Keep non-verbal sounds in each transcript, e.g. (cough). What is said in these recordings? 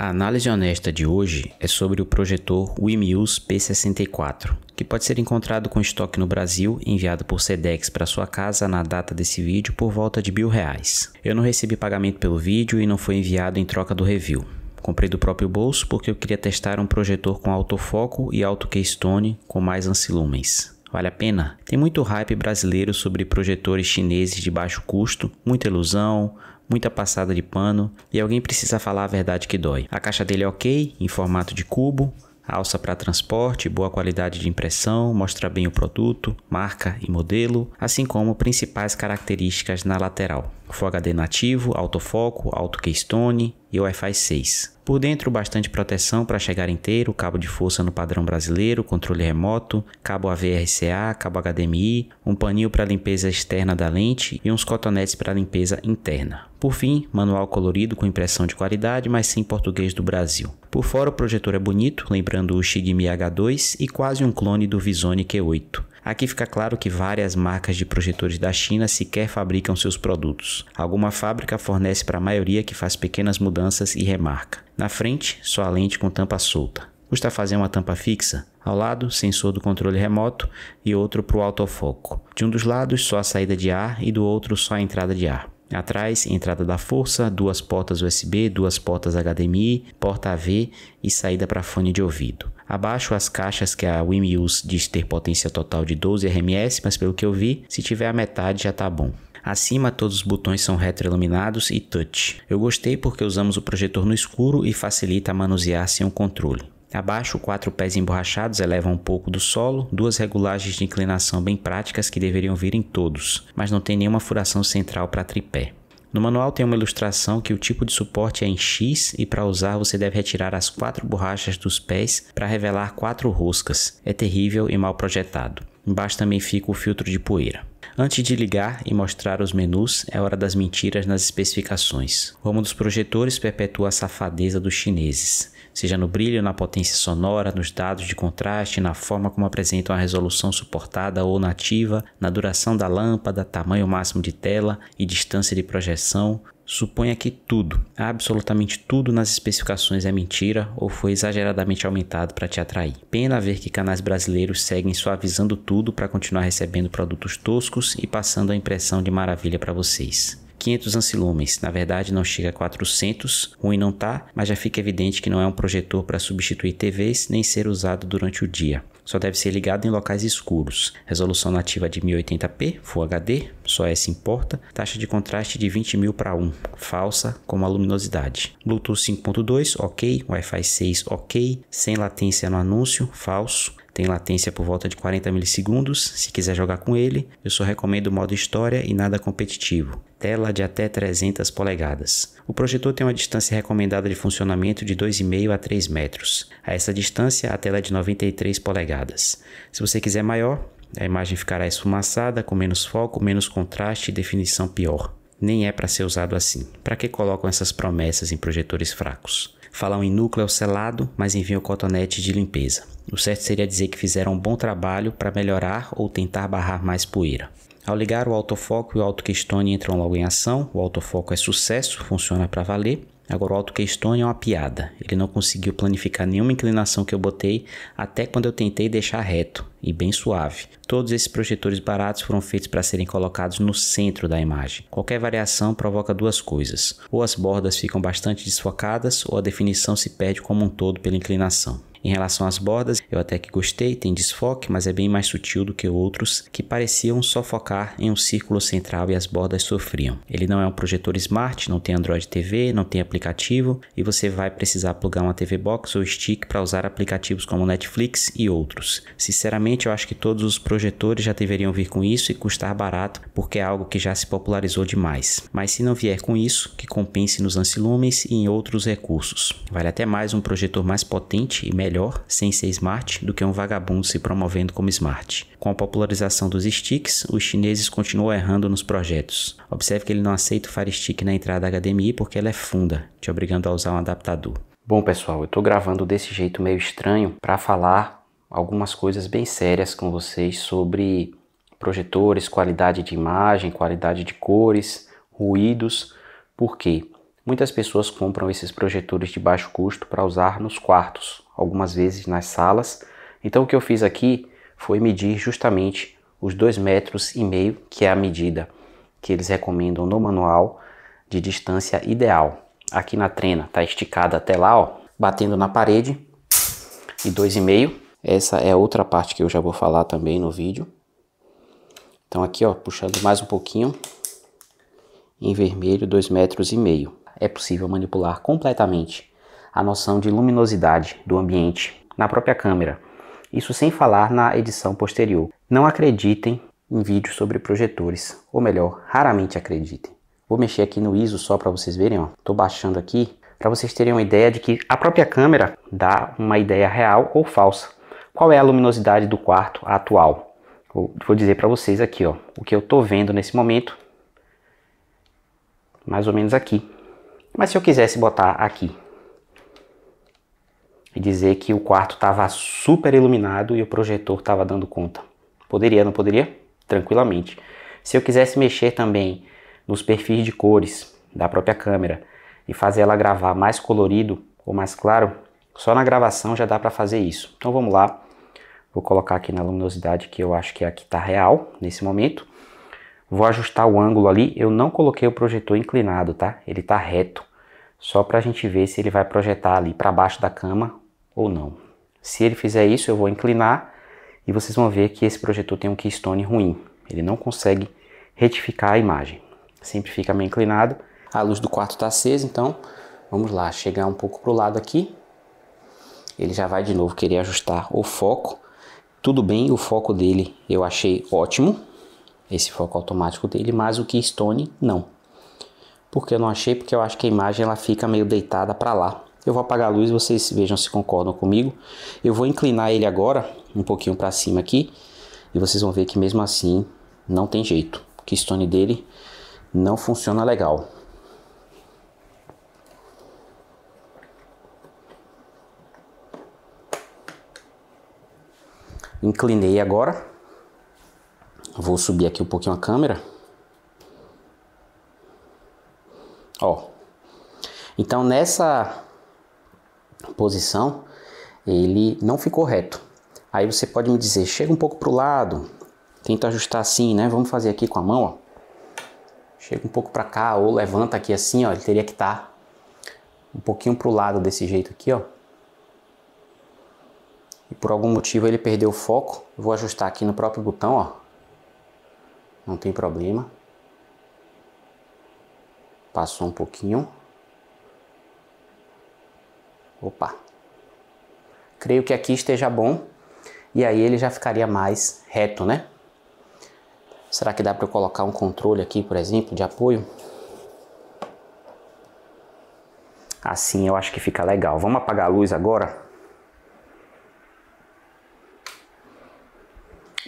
A análise honesta de hoje é sobre o projetor Wimius P64, que pode ser encontrado com estoque no Brasil, enviado por Sedex para sua casa na data desse vídeo por volta de mil reais. Eu não recebi pagamento pelo vídeo e não foi enviado em troca do review. Comprei do próprio bolso porque eu queria testar um projetor com autofoco e alto keystone com mais ancilumens. Vale a pena? Tem muito hype brasileiro sobre projetores chineses de baixo custo, muita ilusão, muita passada de pano e alguém precisa falar a verdade que dói. A caixa dele é ok, em formato de cubo, alça para transporte, boa qualidade de impressão, mostra bem o produto, marca e modelo, assim como principais características na lateral. Full HD nativo, autofoco, auto keystone e Wi-Fi 6. Por dentro, bastante proteção para chegar inteiro, cabo de força no padrão brasileiro, controle remoto, cabo AVRCA, cabo HDMI, um paninho para limpeza externa da lente e uns cotonetes para limpeza interna. Por fim, manual colorido com impressão de qualidade, mas sem português do Brasil. Por fora, o projetor é bonito, lembrando o Shigmi H2 e quase um clone do Visone Q8. Aqui fica claro que várias marcas de projetores da China sequer fabricam seus produtos. Alguma fábrica fornece para a maioria que faz pequenas mudanças e remarca. Na frente, só a lente com tampa solta. Custa fazer uma tampa fixa? Ao lado, sensor do controle remoto e outro para o autofoco. De um dos lados, só a saída de ar e do outro, só a entrada de ar. Atrás, entrada da força, duas portas USB, duas portas HDMI, porta AV e saída para fone de ouvido. Abaixo as caixas que a WiMUs diz ter potência total de 12 RMS, mas pelo que eu vi, se tiver a metade já tá bom. Acima todos os botões são retroiluminados e touch. Eu gostei porque usamos o projetor no escuro e facilita manusear sem o controle. Abaixo, quatro pés emborrachados elevam um pouco do solo, duas regulagens de inclinação bem práticas que deveriam vir em todos, mas não tem nenhuma furação central para tripé. No manual tem uma ilustração que o tipo de suporte é em X e para usar você deve retirar as quatro borrachas dos pés para revelar quatro roscas. É terrível e mal projetado. Embaixo também fica o filtro de poeira. Antes de ligar e mostrar os menus, é hora das mentiras nas especificações. O ramo dos projetores perpetua a safadeza dos chineses seja no brilho, na potência sonora, nos dados de contraste, na forma como apresentam a resolução suportada ou nativa, na duração da lâmpada, tamanho máximo de tela e distância de projeção. Suponha que tudo, absolutamente tudo nas especificações é mentira ou foi exageradamente aumentado para te atrair. Pena ver que canais brasileiros seguem suavizando tudo para continuar recebendo produtos toscos e passando a impressão de maravilha para vocês. 500 ancilumens. Na verdade, não chega a 400, ruim não tá, mas já fica evidente que não é um projetor para substituir TVs nem ser usado durante o dia. Só deve ser ligado em locais escuros. Resolução nativa de 1080p, Full HD, só essa importa. Taxa de contraste de 20.000 para 1, falsa, como a luminosidade. Bluetooth 5.2, ok. Wi-Fi 6, ok. Sem latência no anúncio, falso tem latência por volta de 40 milissegundos. Se quiser jogar com ele, eu só recomendo o modo história e nada competitivo. Tela de até 300 polegadas. O projetor tem uma distância recomendada de funcionamento de 2,5 a 3 metros. A essa distância, a tela é de 93 polegadas. Se você quiser maior, a imagem ficará esfumaçada, com menos foco, menos contraste e definição pior. Nem é para ser usado assim. Para que colocam essas promessas em projetores fracos? Falam em núcleo é selado, mas enviam cotonete de limpeza. O certo seria dizer que fizeram um bom trabalho para melhorar ou tentar barrar mais poeira. Ao ligar o autofoco e o alto Keystone entram logo em ação, o autofoco é sucesso, funciona para valer. Agora o alto Keystone é uma piada, ele não conseguiu planificar nenhuma inclinação que eu botei até quando eu tentei deixar reto e bem suave. Todos esses projetores baratos foram feitos para serem colocados no centro da imagem. Qualquer variação provoca duas coisas, ou as bordas ficam bastante desfocadas ou a definição se perde como um todo pela inclinação. Em relação às bordas, eu até que gostei, tem desfoque, mas é bem mais sutil do que outros que pareciam só focar em um círculo central e as bordas sofriam. Ele não é um projetor smart, não tem Android TV, não tem aplicativo e você vai precisar plugar uma TV Box ou Stick para usar aplicativos como Netflix e outros. Sinceramente, eu acho que todos os projetores já deveriam vir com isso e custar barato, porque é algo que já se popularizou demais. Mas se não vier com isso, que compense nos ancilumes e em outros recursos. Vale até mais um projetor mais potente e médio melhor sem ser smart do que um vagabundo se promovendo como smart. Com a popularização dos sticks, os chineses continuam errando nos projetos. Observe que ele não aceita o Fire Stick na entrada HDMI porque ela é funda, te obrigando a usar um adaptador. Bom, pessoal, eu estou gravando desse jeito meio estranho para falar algumas coisas bem sérias com vocês sobre projetores, qualidade de imagem, qualidade de cores, ruídos, por quê? Muitas pessoas compram esses projetores de baixo custo para usar nos quartos, algumas vezes nas salas. Então o que eu fiz aqui foi medir justamente os 2,5 metros e meio, que é a medida que eles recomendam no manual de distância ideal. Aqui na trena está esticada até lá, ó, batendo na parede e 2,5. Essa é outra parte que eu já vou falar também no vídeo. Então aqui, ó, puxando mais um pouquinho, em vermelho, 2,5 metros e meio é possível manipular completamente a noção de luminosidade do ambiente na própria câmera. Isso sem falar na edição posterior. Não acreditem em vídeos sobre projetores, ou melhor, raramente acreditem. Vou mexer aqui no ISO só para vocês verem, ó. Tô baixando aqui para vocês terem uma ideia de que a própria câmera dá uma ideia real ou falsa. Qual é a luminosidade do quarto atual? Vou dizer para vocês aqui, ó, o que eu tô vendo nesse momento, mais ou menos aqui. Mas se eu quisesse botar aqui e dizer que o quarto estava super iluminado e o projetor estava dando conta, poderia, não poderia? Tranquilamente. Se eu quisesse mexer também nos perfis de cores da própria câmera e fazer ela gravar mais colorido ou mais claro, só na gravação já dá para fazer isso. Então vamos lá. Vou colocar aqui na luminosidade que eu acho que é aqui está real nesse momento. Vou ajustar o ângulo ali. Eu não coloquei o projetor inclinado, tá? Ele está reto só para a gente ver se ele vai projetar ali para baixo da cama ou não. Se ele fizer isso, eu vou inclinar e vocês vão ver que esse projetor tem um keystone ruim. Ele não consegue retificar a imagem. Sempre fica meio inclinado. A luz do quarto está acesa, então vamos lá, chegar um pouco para o lado aqui. Ele já vai de novo querer ajustar o foco. Tudo bem, o foco dele eu achei ótimo, esse foco automático dele, mas o Keystone não porque eu não achei, porque eu acho que a imagem ela fica meio deitada para lá. Eu vou apagar a luz, vocês vejam se concordam comigo. Eu vou inclinar ele agora um pouquinho para cima aqui e vocês vão ver que mesmo assim não tem jeito. O keystone dele não funciona legal. Inclinei agora. Vou subir aqui um pouquinho a câmera. Ó. Então nessa posição ele não ficou reto. Aí você pode me dizer, chega um pouco para o lado, tenta ajustar assim, né? Vamos fazer aqui com a mão, ó. Chega um pouco para cá ou levanta aqui assim, ó. Ele teria que estar tá um pouquinho para o lado desse jeito aqui, ó. E por algum motivo ele perdeu o foco. Vou ajustar aqui no próprio botão, ó. Não tem problema. Passou um pouquinho. Opa. Creio que aqui esteja bom. E aí ele já ficaria mais reto, né? Será que dá para eu colocar um controle aqui, por exemplo, de apoio? Assim eu acho que fica legal. Vamos apagar a luz agora?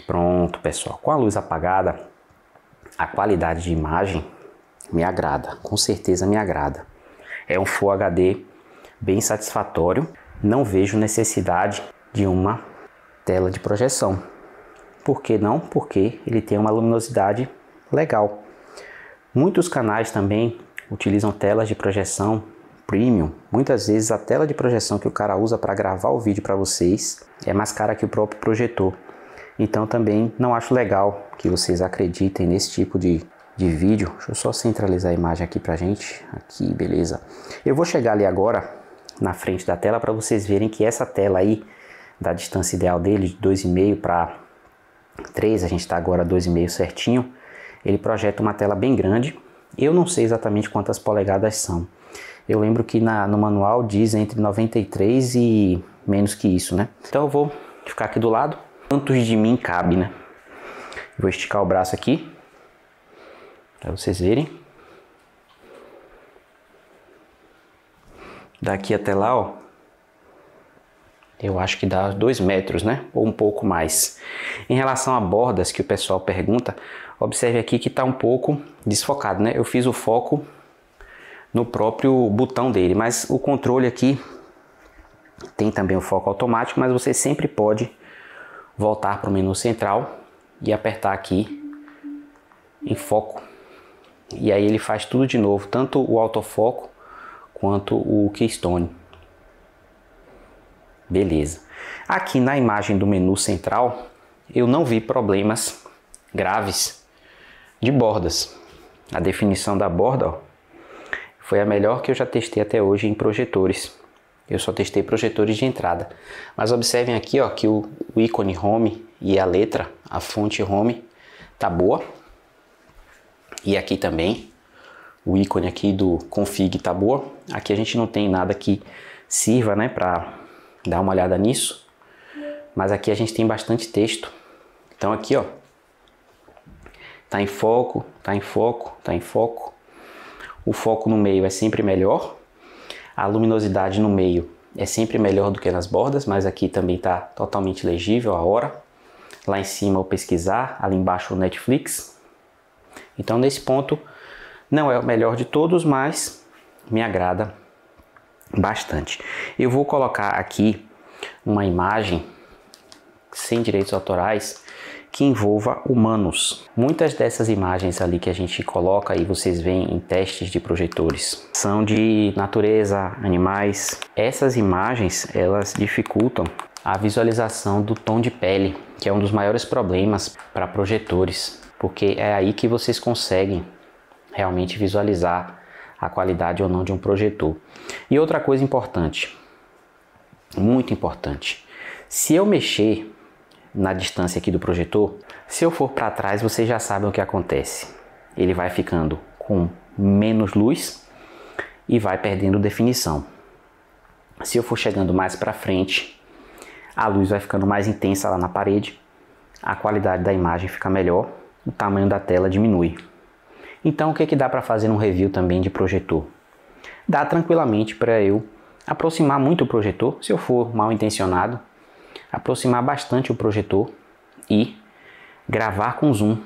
Pronto, pessoal. Com a luz apagada, a qualidade de imagem me agrada, com certeza me agrada. É um Full HD bem satisfatório, não vejo necessidade de uma tela de projeção. Por que não? Porque ele tem uma luminosidade legal. Muitos canais também utilizam telas de projeção premium. Muitas vezes a tela de projeção que o cara usa para gravar o vídeo para vocês é mais cara que o próprio projetor. Então também não acho legal que vocês acreditem nesse tipo de de vídeo. Deixa eu só centralizar a imagem aqui pra gente. Aqui, beleza. Eu vou chegar ali agora na frente da tela para vocês verem que essa tela aí da distância ideal dele de 2,5 para 3, a gente está agora 2,5 certinho. Ele projeta uma tela bem grande. Eu não sei exatamente quantas polegadas são. Eu lembro que na, no manual diz entre 93 e menos que isso, né? Então eu vou ficar aqui do lado. Quantos de mim cabe, né? Vou esticar o braço aqui para vocês verem. Daqui até lá, ó, eu acho que dá 2 metros, né? Ou um pouco mais. Em relação a bordas que o pessoal pergunta, observe aqui que está um pouco desfocado, né? Eu fiz o foco no próprio botão dele, mas o controle aqui tem também o foco automático, mas você sempre pode voltar para o menu central e apertar aqui em foco e aí ele faz tudo de novo, tanto o autofoco quanto o keystone. Beleza. Aqui na imagem do menu central, eu não vi problemas graves de bordas. A definição da borda ó, foi a melhor que eu já testei até hoje em projetores. Eu só testei projetores de entrada. Mas observem aqui ó, que o, o ícone Home e a letra, a fonte Home, tá boa. E aqui também, o ícone aqui do config tá boa. Aqui a gente não tem nada que sirva né, para dar uma olhada nisso. Mas aqui a gente tem bastante texto. Então aqui, ó, tá em foco, tá em foco, tá em foco. O foco no meio é sempre melhor. A luminosidade no meio é sempre melhor do que nas bordas, mas aqui também tá totalmente legível a hora. Lá em cima o pesquisar, ali embaixo o Netflix. Então, nesse ponto, não é o melhor de todos, mas me agrada bastante. Eu vou colocar aqui uma imagem sem direitos autorais que envolva humanos. Muitas dessas imagens ali que a gente coloca e vocês veem em testes de projetores são de natureza, animais. Essas imagens, elas dificultam a visualização do tom de pele, que é um dos maiores problemas para projetores porque é aí que vocês conseguem realmente visualizar a qualidade ou não de um projetor. E outra coisa importante, muito importante, se eu mexer na distância aqui do projetor, se eu for para trás, vocês já sabem o que acontece. Ele vai ficando com menos luz e vai perdendo definição. Se eu for chegando mais para frente, a luz vai ficando mais intensa lá na parede, a qualidade da imagem fica melhor o tamanho da tela diminui. Então, o que, é que dá para fazer um review também de projetor? Dá tranquilamente para eu aproximar muito o projetor, se eu for mal intencionado, aproximar bastante o projetor e gravar com zoom.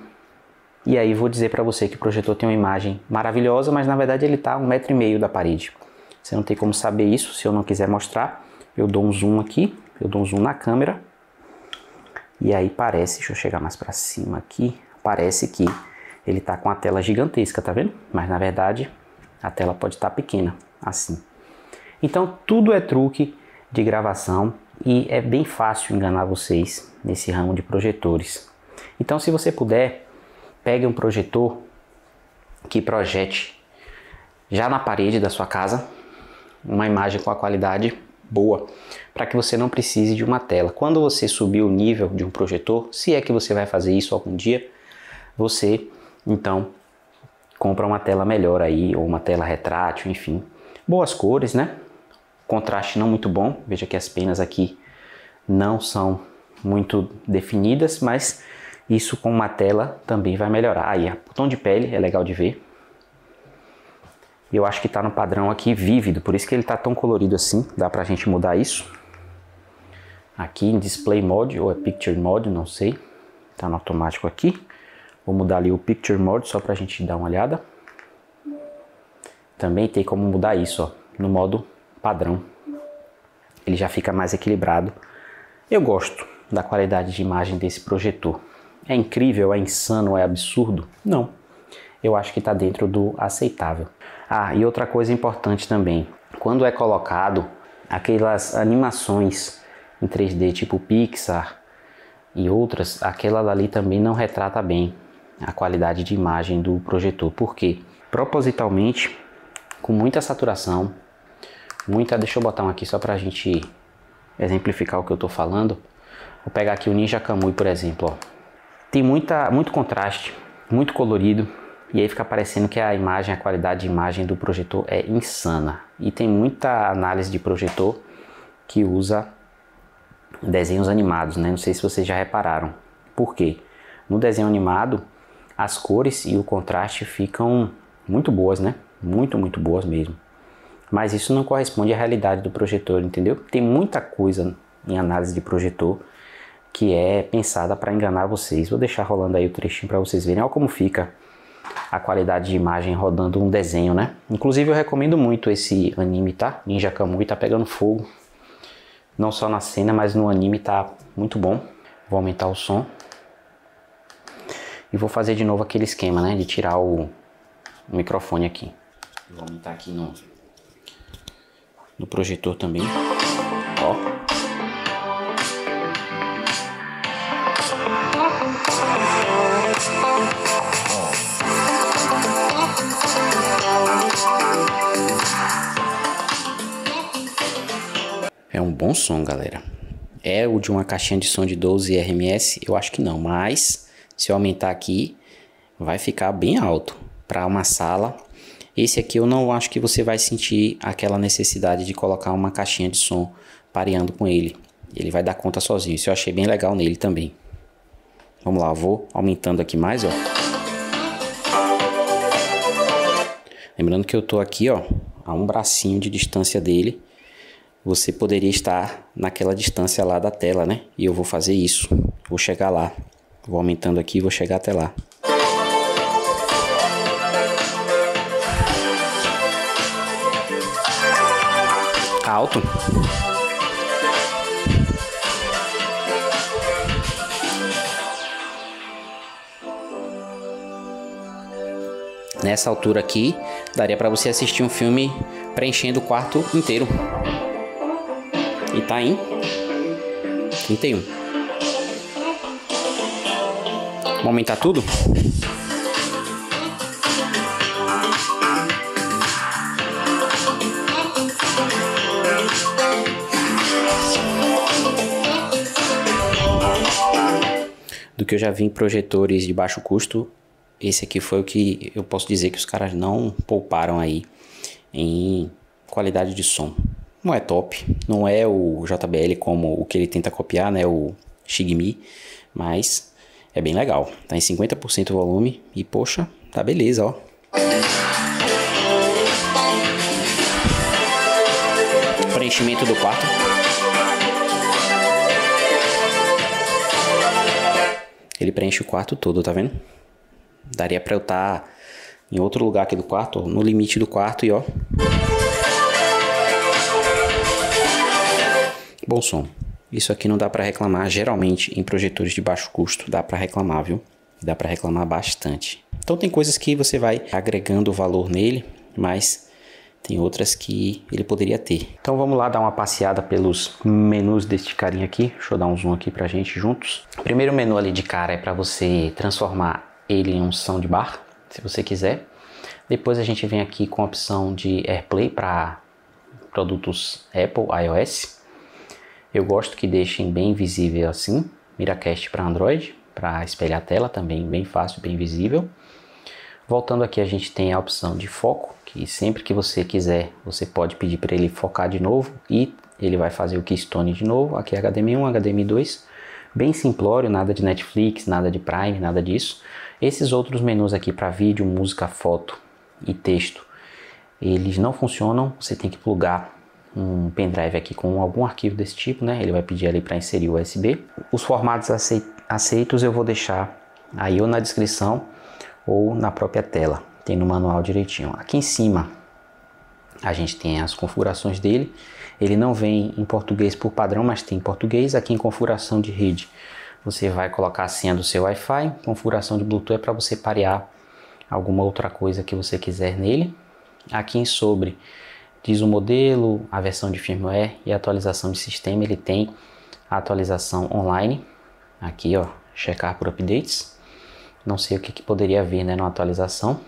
E aí vou dizer para você que o projetor tem uma imagem maravilhosa, mas na verdade ele está a um metro e meio da parede. Você não tem como saber isso se eu não quiser mostrar. Eu dou um zoom aqui, eu dou um zoom na câmera. E aí parece, deixa eu chegar mais para cima aqui, parece que ele está com a tela gigantesca, tá vendo? Mas na verdade a tela pode estar tá pequena, assim. Então tudo é truque de gravação e é bem fácil enganar vocês nesse ramo de projetores. Então se você puder, pegue um projetor que projete já na parede da sua casa uma imagem com a qualidade boa, para que você não precise de uma tela. Quando você subir o nível de um projetor, se é que você vai fazer isso algum dia, você então compra uma tela melhor aí, ou uma tela retrátil, enfim. Boas cores, né? Contraste não muito bom, veja que as penas aqui não são muito definidas, mas isso com uma tela também vai melhorar. Aí, o tom de pele é legal de ver. Eu acho que está no padrão aqui vívido, por isso que ele está tão colorido assim. Dá para a gente mudar isso. Aqui em Display Mode ou é Picture Mode, não sei. Está no automático aqui. Vou mudar ali o Picture Mode só para a gente dar uma olhada. Também tem como mudar isso, ó, no modo padrão. Ele já fica mais equilibrado. Eu gosto da qualidade de imagem desse projetor. É incrível, é insano, é absurdo? Não. Eu acho que está dentro do aceitável. Ah, e outra coisa importante também. Quando é colocado aquelas animações em 3D tipo Pixar e outras, aquela dali também não retrata bem a qualidade de imagem do projetor, porque propositalmente com muita saturação, muita, deixa eu botar um aqui só para a gente exemplificar o que eu estou falando. Vou pegar aqui o Ninja Kamui, por exemplo, ó. Tem muita, muito contraste, muito colorido, e aí fica parecendo que a imagem, a qualidade de imagem do projetor é insana. E tem muita análise de projetor que usa desenhos animados, né? Não sei se vocês já repararam. Por quê? No desenho animado, as cores e o contraste ficam muito boas, né? Muito, muito boas mesmo. Mas isso não corresponde à realidade do projetor, entendeu? Tem muita coisa em análise de projetor que é pensada para enganar vocês. Vou deixar rolando aí o trechinho para vocês verem. Olha como fica a qualidade de imagem rodando um desenho, né? Inclusive eu recomendo muito esse anime, tá? Ninja Kamui tá pegando fogo. Não só na cena, mas no anime tá muito bom. Vou aumentar o som. E vou fazer de novo aquele esquema, né? De tirar o, o microfone aqui. Vou aumentar aqui no, no projetor também. Ó. É um bom som, galera. É o de uma caixinha de som de 12 RMS? Eu acho que não, mas se eu aumentar aqui, vai ficar bem alto para uma sala. Esse aqui eu não acho que você vai sentir aquela necessidade de colocar uma caixinha de som pareando com ele. Ele vai dar conta sozinho. Isso eu achei bem legal nele também. Vamos lá, vou aumentando aqui mais, ó. Lembrando que eu tô aqui, ó, a um bracinho de distância dele. Você poderia estar naquela distância lá da tela, né? E eu vou fazer isso. Vou chegar lá. Vou aumentando aqui e vou chegar até lá. Tá alto. Nessa altura aqui, daria para você assistir um filme preenchendo o quarto inteiro. E tá em 31. Vamos aumentar tudo? Do que eu já vi em projetores de baixo custo, esse aqui foi o que eu posso dizer que os caras não pouparam aí em qualidade de som. Não é top, não é o JBL como o que ele tenta copiar, né, o Shigmi, mas é bem legal. Tá em 50% o volume e poxa, tá beleza, ó. Preenchimento do quarto. Ele preenche o quarto todo, tá vendo? Daria para eu estar tá em outro lugar aqui do quarto, no limite do quarto e ó. Bom som. Isso aqui não dá para reclamar, geralmente em projetores de baixo custo dá para reclamar, viu? Dá para reclamar bastante. Então tem coisas que você vai agregando valor nele, mas tem outras que ele poderia ter. Então vamos lá dar uma passeada pelos menus deste carinha aqui. Deixa eu dar um zoom aqui pra gente juntos. O primeiro menu ali de cara é para você transformar ele em um soundbar, se você quiser. Depois a gente vem aqui com a opção de AirPlay para produtos Apple, iOS. Eu gosto que deixem bem visível assim, Miracast para Android, para espelhar a tela também, bem fácil, bem visível. Voltando aqui, a gente tem a opção de foco, que sempre que você quiser, você pode pedir para ele focar de novo e ele vai fazer o keystone de novo. Aqui é HDMI1, HDMI2, bem simplório, nada de Netflix, nada de Prime, nada disso. Esses outros menus aqui para vídeo, música, foto e texto, eles não funcionam, você tem que plugar um pendrive aqui com algum arquivo desse tipo, né? Ele vai pedir ali para inserir o USB. Os formatos aceitos eu vou deixar aí ou na descrição ou na própria tela, tem no manual direitinho. Aqui em cima a gente tem as configurações dele. Ele não vem em português por padrão, mas tem em português. Aqui em configuração de rede você vai colocar a senha do seu Wi-Fi. Configuração de Bluetooth é para você parear alguma outra coisa que você quiser nele. Aqui em sobre diz o modelo, a versão de firmware e a atualização de sistema. Ele tem a atualização online, aqui ó, checar por updates. Não sei o que, que poderia vir né, na atualização.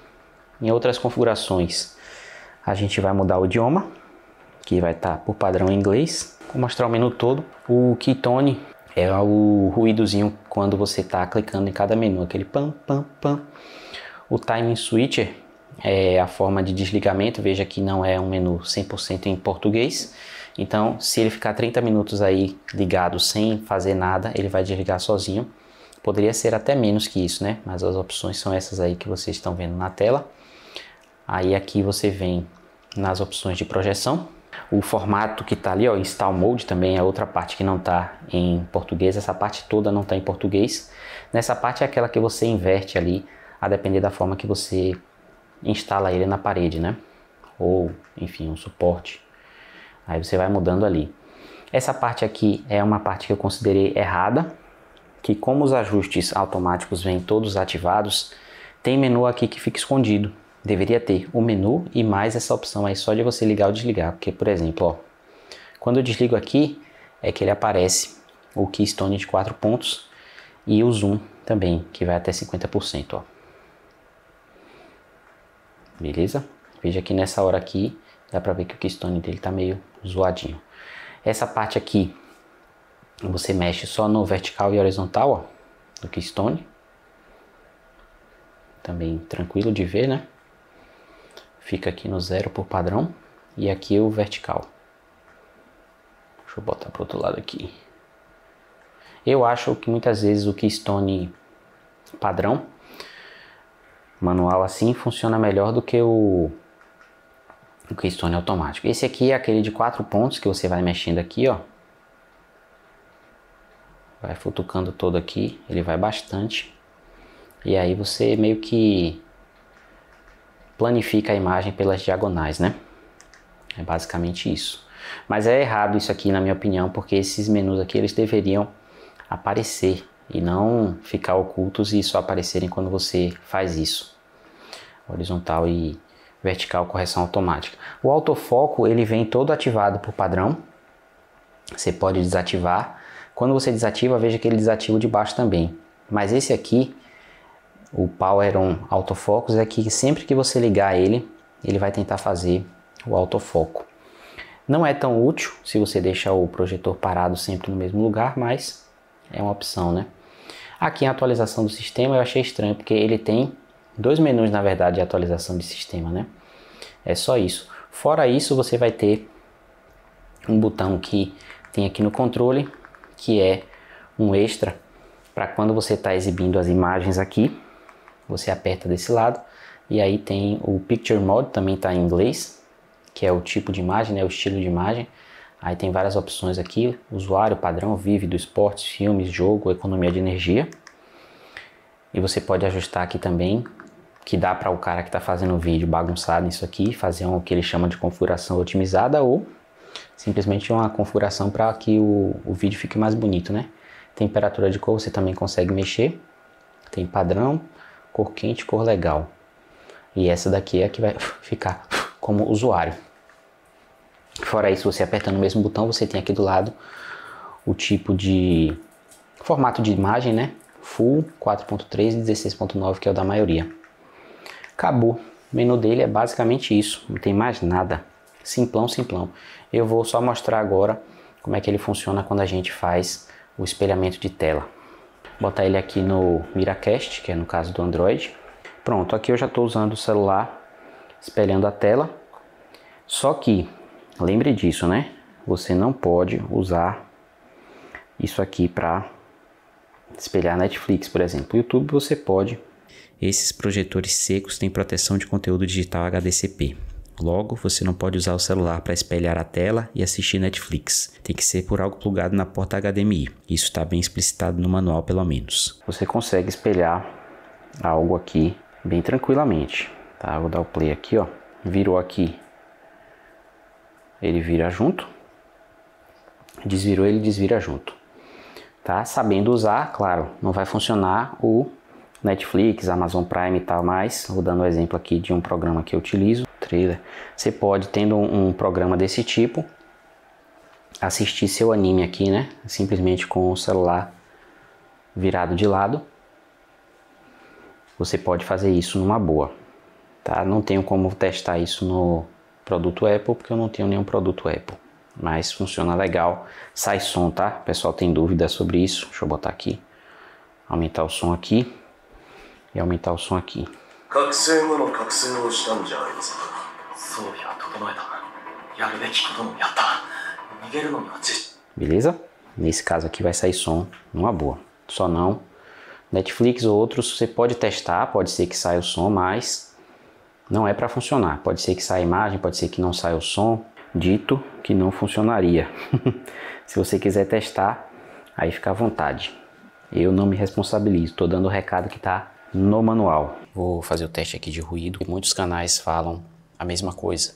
Em outras configurações, a gente vai mudar o idioma, que vai estar tá por padrão em inglês. Vou mostrar o menu todo. O keytone é o ruídozinho quando você está clicando em cada menu, aquele pam, pam, pam. O timing switcher é, a forma de desligamento, veja que não é um menu 100% em português. Então, se ele ficar 30 minutos aí ligado sem fazer nada, ele vai desligar sozinho. Poderia ser até menos que isso, né? Mas as opções são essas aí que vocês estão vendo na tela. Aí aqui você vem nas opções de projeção. O formato que está ali, ó, Install Mode também é outra parte que não está em português. Essa parte toda não está em português. Nessa parte é aquela que você inverte ali, a depender da forma que você instala ele na parede, né? Ou, enfim, um suporte. Aí você vai mudando ali. Essa parte aqui é uma parte que eu considerei errada, que como os ajustes automáticos vêm todos ativados, tem menu aqui que fica escondido. Deveria ter o menu e mais essa opção aí só de você ligar ou desligar, porque por exemplo, ó, quando eu desligo aqui, é que ele aparece o keystone de 4 pontos e o zoom também, que vai até 50%, ó beleza? Veja que nessa hora aqui, dá pra ver que o keystone dele tá meio zoadinho. Essa parte aqui, você mexe só no vertical e horizontal, ó, do keystone. Também tranquilo de ver, né? Fica aqui no zero por padrão. E aqui o vertical. Deixa eu botar pro outro lado aqui. Eu acho que muitas vezes o keystone padrão manual assim funciona melhor do que o, o keystone automático. Esse aqui é aquele de quatro pontos que você vai mexendo aqui, ó. Vai futucando todo aqui, ele vai bastante. E aí você meio que planifica a imagem pelas diagonais, né? É basicamente isso. Mas é errado isso aqui, na minha opinião, porque esses menus aqui eles deveriam aparecer e não ficar ocultos e só aparecerem quando você faz isso. Horizontal e vertical correção automática. O autofoco ele vem todo ativado por padrão. Você pode desativar. Quando você desativa, veja que ele desativa o de baixo também. Mas esse aqui, o Power On Autofocus, é que sempre que você ligar ele, ele vai tentar fazer o autofoco. Não é tão útil se você deixa o projetor parado sempre no mesmo lugar, mas é uma opção, né? Aqui em atualização do sistema eu achei estranho, porque ele tem dois menus, na verdade, de atualização de sistema, né? É só isso. Fora isso, você vai ter um botão que tem aqui no controle, que é um extra para quando você está exibindo as imagens aqui. Você aperta desse lado e aí tem o Picture Mode, também está em inglês, que é o tipo de imagem, né, o estilo de imagem. Aí tem várias opções aqui: usuário, padrão, vive do esportes, filmes, jogo, economia de energia. E você pode ajustar aqui também, que dá para o cara que está fazendo o vídeo bagunçado nisso aqui, fazer o que ele chama de configuração otimizada ou simplesmente uma configuração para que o, o vídeo fique mais bonito, né? Temperatura de cor você também consegue mexer. Tem padrão, cor quente, cor legal. E essa daqui é a que vai (laughs) ficar como usuário. Fora isso, você apertando o mesmo botão, você tem aqui do lado o tipo de formato de imagem, né? Full 4.3 e 16.9, que é o da maioria. Acabou. O menu dele é basicamente isso, não tem mais nada. Simplão, simplão. Eu vou só mostrar agora como é que ele funciona quando a gente faz o espelhamento de tela. Botar ele aqui no Miracast, que é no caso do Android. Pronto, aqui eu já estou usando o celular espelhando a tela. Só que Lembre disso, né? Você não pode usar isso aqui para espelhar Netflix, por exemplo. YouTube você pode. Esses projetores secos têm proteção de conteúdo digital HDCP. Logo, você não pode usar o celular para espelhar a tela e assistir Netflix. Tem que ser por algo plugado na porta HDMI. Isso está bem explicitado no manual, pelo menos. Você consegue espelhar algo aqui bem tranquilamente. Tá? Vou dar o play aqui, ó. Virou aqui ele vira junto. Desvirou, ele desvira junto. Tá? Sabendo usar, claro, não vai funcionar o Netflix, Amazon Prime e tal, mas vou dando o um exemplo aqui de um programa que eu utilizo, trailer. Você pode, tendo um programa desse tipo, assistir seu anime aqui, né? Simplesmente com o celular virado de lado. Você pode fazer isso numa boa, tá? Não tenho como testar isso no produto Apple, porque eu não tenho nenhum produto Apple. Mas funciona legal. Sai som, tá? Pessoal, tem dúvida sobre isso? Deixa eu botar aqui. Aumentar o som aqui. E aumentar o som aqui. Beleza? Nesse caso aqui vai sair som numa boa. Só não Netflix ou outros, você pode testar, pode ser que saia o som, mas não é para funcionar. Pode ser que saia a imagem, pode ser que não saia o som. Dito que não funcionaria. (laughs) Se você quiser testar, aí fica à vontade. Eu não me responsabilizo, estou dando o recado que está no manual. Vou fazer o teste aqui de ruído. Muitos canais falam a mesma coisa,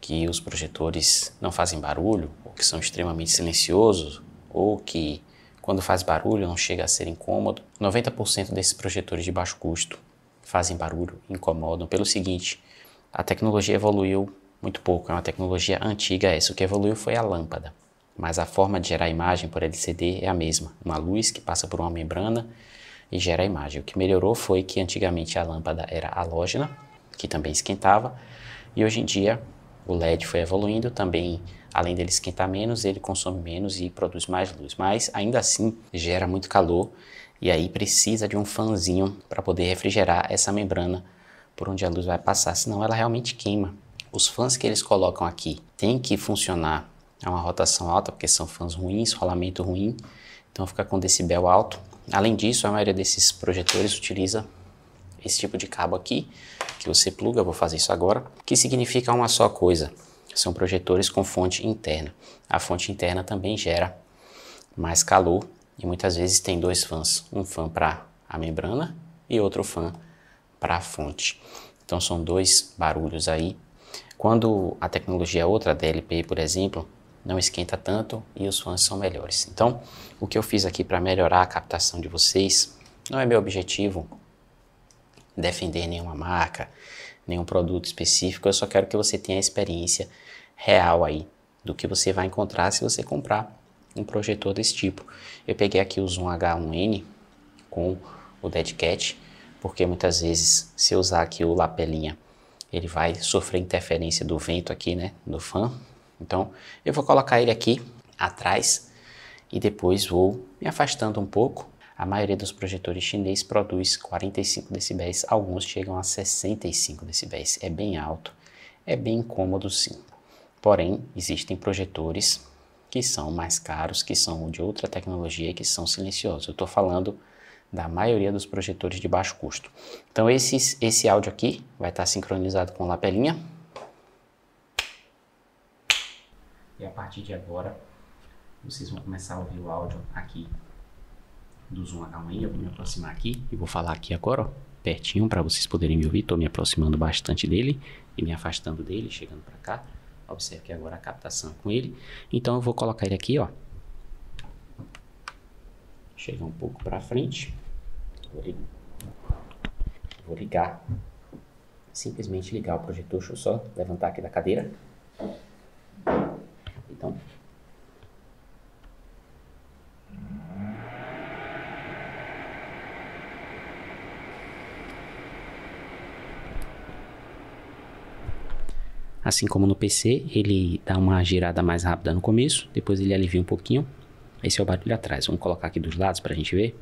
que os projetores não fazem barulho, ou que são extremamente silenciosos, ou que quando faz barulho não chega a ser incômodo. 90% desses projetores de baixo custo fazem barulho, incomodam, pelo seguinte, a tecnologia evoluiu muito pouco, é uma tecnologia antiga essa, o que evoluiu foi a lâmpada, mas a forma de gerar imagem por LCD é a mesma, uma luz que passa por uma membrana e gera a imagem. O que melhorou foi que antigamente a lâmpada era halógena, que também esquentava, e hoje em dia o LED foi evoluindo também, além dele esquentar menos, ele consome menos e produz mais luz, mas ainda assim gera muito calor e aí precisa de um fanzinho para poder refrigerar essa membrana por onde a luz vai passar, senão ela realmente queima. Os fãs que eles colocam aqui tem que funcionar a uma rotação alta, porque são fãs ruins, rolamento ruim, então fica com decibel alto. Além disso, a maioria desses projetores utiliza esse tipo de cabo aqui, que você pluga, vou fazer isso agora, que significa uma só coisa, são projetores com fonte interna. A fonte interna também gera mais calor e muitas vezes tem dois fãs, um fã para a membrana e outro fã para a fonte. Então são dois barulhos aí. Quando a tecnologia é outra, a DLP, por exemplo, não esquenta tanto e os fãs são melhores. Então, o que eu fiz aqui para melhorar a captação de vocês, não é meu objetivo defender nenhuma marca, nenhum produto específico, eu só quero que você tenha a experiência real aí do que você vai encontrar se você comprar um projetor desse tipo. Eu peguei aqui o Zoom H1N com o Dead Cat, porque muitas vezes se eu usar aqui o lapelinha, ele vai sofrer interferência do vento aqui, né, do fan. Então eu vou colocar ele aqui atrás e depois vou me afastando um pouco. A maioria dos projetores chineses produz 45 decibéis, alguns chegam a 65 decibéis. É bem alto, é bem incômodo sim. Porém, existem projetores que são mais caros, que são de outra tecnologia e que são silenciosos. Eu estou falando da maioria dos projetores de baixo custo. Então esses, esse áudio aqui vai estar tá sincronizado com a lapelinha. E a partir de agora, vocês vão começar a ouvir o áudio aqui do Zoom h 1 Eu vou me aproximar aqui e vou falar aqui agora, ó, pertinho, para vocês poderem me ouvir. Estou me aproximando bastante dele e me afastando dele, chegando para cá. Observe que agora a captação é com ele. Então eu vou colocar ele aqui, ó. Chegar um pouco para frente. Vou ligar. Simplesmente ligar o projetor. Deixa eu só levantar aqui da cadeira. Então, Assim como no PC, ele dá uma girada mais rápida no começo, depois ele alivia um pouquinho. Esse é o barulho atrás. Vamos colocar aqui dos lados para a gente ver.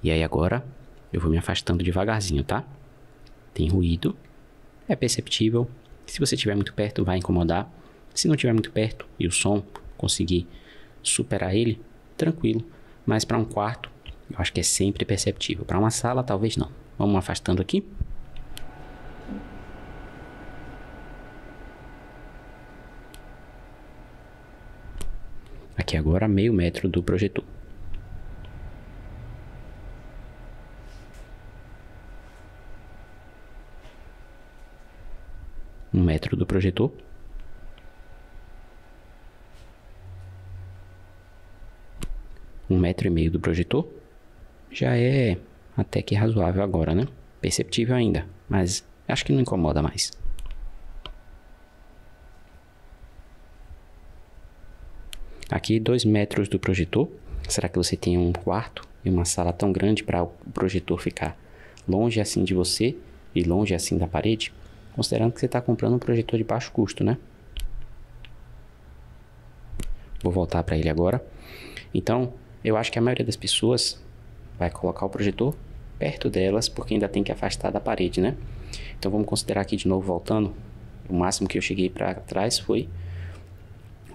E aí agora eu vou me afastando devagarzinho, tá? tem ruído, é perceptível. Se você estiver muito perto, vai incomodar. Se não estiver muito perto e o som conseguir superar ele, tranquilo. Mas para um quarto, eu acho que é sempre perceptível. Para uma sala, talvez não. Vamos afastando aqui. Aqui agora, meio metro do projetor. metro do projetor. Um metro e meio do projetor. Já é até que razoável agora, né? Perceptível ainda, mas acho que não incomoda mais. Aqui, dois metros do projetor. Será que você tem um quarto e uma sala tão grande para o projetor ficar longe assim de você e longe assim da parede? Considerando que você está comprando um projetor de baixo custo, né? Vou voltar para ele agora. Então, eu acho que a maioria das pessoas vai colocar o projetor perto delas, porque ainda tem que afastar da parede, né? Então vamos considerar aqui de novo, voltando, o máximo que eu cheguei para trás foi,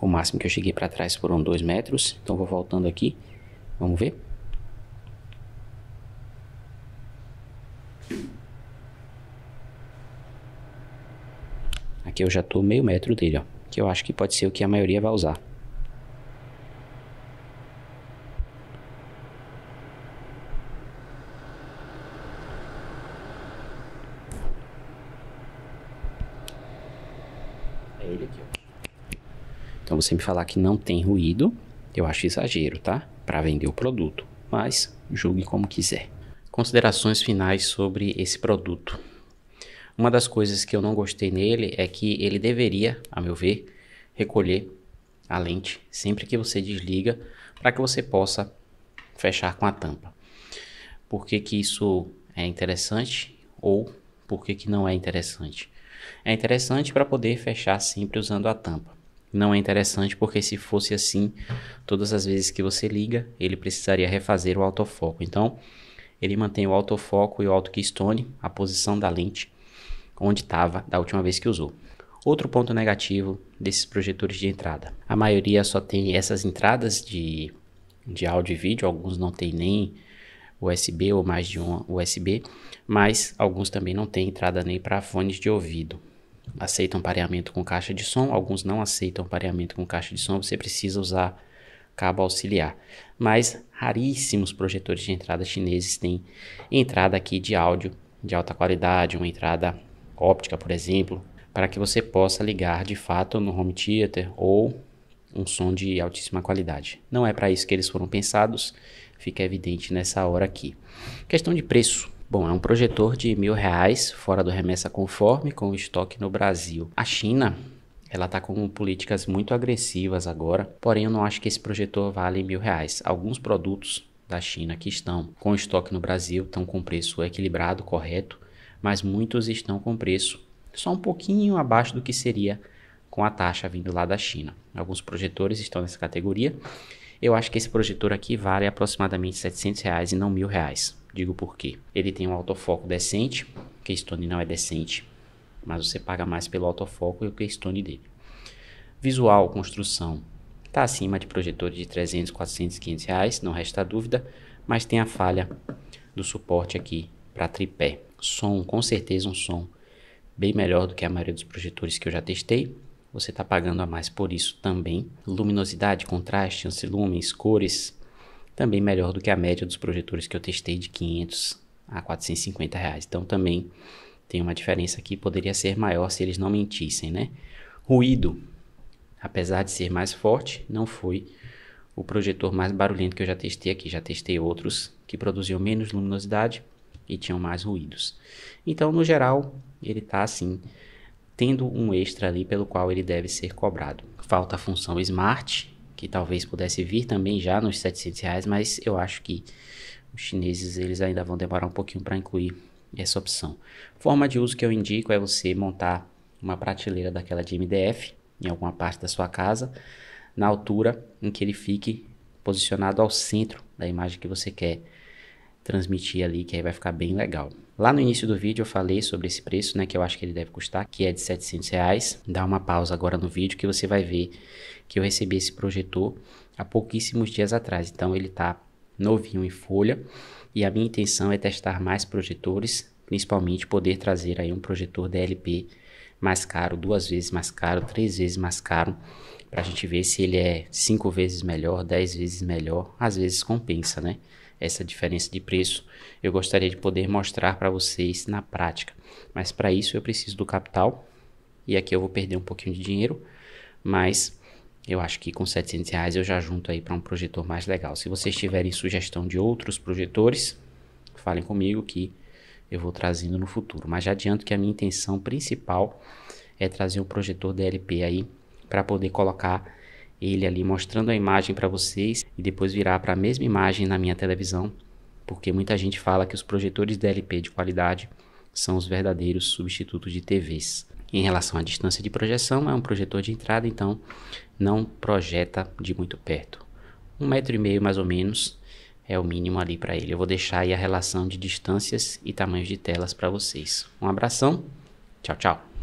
o máximo que eu cheguei para trás foram 2 metros, então vou voltando aqui, vamos ver, Aqui eu já estou meio metro dele, ó. Que eu acho que pode ser o que a maioria vai usar. É então você me falar que não tem ruído, eu acho exagero, tá? Para vender o produto. Mas julgue como quiser. Considerações finais sobre esse produto. Uma das coisas que eu não gostei nele é que ele deveria, a meu ver, recolher a lente sempre que você desliga para que você possa fechar com a tampa. Por que, que isso é interessante ou por que, que não é interessante? É interessante para poder fechar sempre usando a tampa. Não é interessante porque se fosse assim, todas as vezes que você liga, ele precisaria refazer o autofoco. Então, ele mantém o autofoco e o auto keystone, a posição da lente, onde estava da última vez que usou. Outro ponto negativo desses projetores de entrada: a maioria só tem essas entradas de, de áudio e vídeo, alguns não tem nem USB ou mais de um USB, mas alguns também não têm entrada nem para fones de ouvido. Aceitam pareamento com caixa de som, alguns não aceitam pareamento com caixa de som, você precisa usar cabo auxiliar. Mas raríssimos projetores de entrada chineses têm entrada aqui de áudio de alta qualidade, uma entrada óptica, por exemplo, para que você possa ligar de fato no home theater ou um som de altíssima qualidade. Não é para isso que eles foram pensados, fica evidente nessa hora aqui. Questão de preço. Bom, é um projetor de mil reais fora do remessa conforme com o estoque no Brasil. A China ela está com políticas muito agressivas agora, porém eu não acho que esse projetor vale mil reais. Alguns produtos da China que estão com estoque no Brasil estão com preço equilibrado, correto, mas muitos estão com preço só um pouquinho abaixo do que seria com a taxa vindo lá da China. Alguns projetores estão nessa categoria. Eu acho que esse projetor aqui vale aproximadamente 700 reais e não mil reais. Digo por quê? Ele tem um autofoco decente, o Keystone não é decente, mas você paga mais pelo autofoco e o Keystone dele. Visual, construção, está acima de projetores de 300, 400, 500 reais, não resta dúvida, mas tem a falha do suporte aqui para tripé som, com certeza um som bem melhor do que a maioria dos projetores que eu já testei. Você está pagando a mais por isso também. Luminosidade, contraste, lumens cores, também melhor do que a média dos projetores que eu testei de 500 a 450 reais. Então também tem uma diferença que poderia ser maior se eles não mentissem, né? Ruído, apesar de ser mais forte, não foi o projetor mais barulhento que eu já testei aqui. Já testei outros que produziam menos luminosidade e tinham mais ruídos. Então, no geral, ele está assim, tendo um extra ali pelo qual ele deve ser cobrado. Falta a função Smart, que talvez pudesse vir também já nos 700 reais, mas eu acho que os chineses eles ainda vão demorar um pouquinho para incluir essa opção. Forma de uso que eu indico é você montar uma prateleira daquela de MDF em alguma parte da sua casa, na altura em que ele fique posicionado ao centro da imagem que você quer transmitir ali, que aí vai ficar bem legal. Lá no início do vídeo eu falei sobre esse preço, né, que eu acho que ele deve custar, que é de 700 reais. Dá uma pausa agora no vídeo que você vai ver que eu recebi esse projetor há pouquíssimos dias atrás. Então ele tá novinho em folha e a minha intenção é testar mais projetores, principalmente poder trazer aí um projetor DLP mais caro, duas vezes mais caro, três vezes mais caro, para a gente ver se ele é cinco vezes melhor, dez vezes melhor, às vezes compensa, né? essa diferença de preço, eu gostaria de poder mostrar para vocês na prática. Mas para isso eu preciso do capital e aqui eu vou perder um pouquinho de dinheiro, mas eu acho que com 700 reais eu já junto aí para um projetor mais legal. Se vocês tiverem sugestão de outros projetores, falem comigo que eu vou trazendo no futuro. Mas já adianto que a minha intenção principal é trazer um projetor DLP aí para poder colocar ele ali mostrando a imagem para vocês e depois virar para a mesma imagem na minha televisão, porque muita gente fala que os projetores DLP de qualidade são os verdadeiros substitutos de TVs. Em relação à distância de projeção, é um projetor de entrada, então não projeta de muito perto. Um metro e meio mais ou menos é o mínimo ali para ele. Eu vou deixar aí a relação de distâncias e tamanhos de telas para vocês. Um abração, tchau, tchau.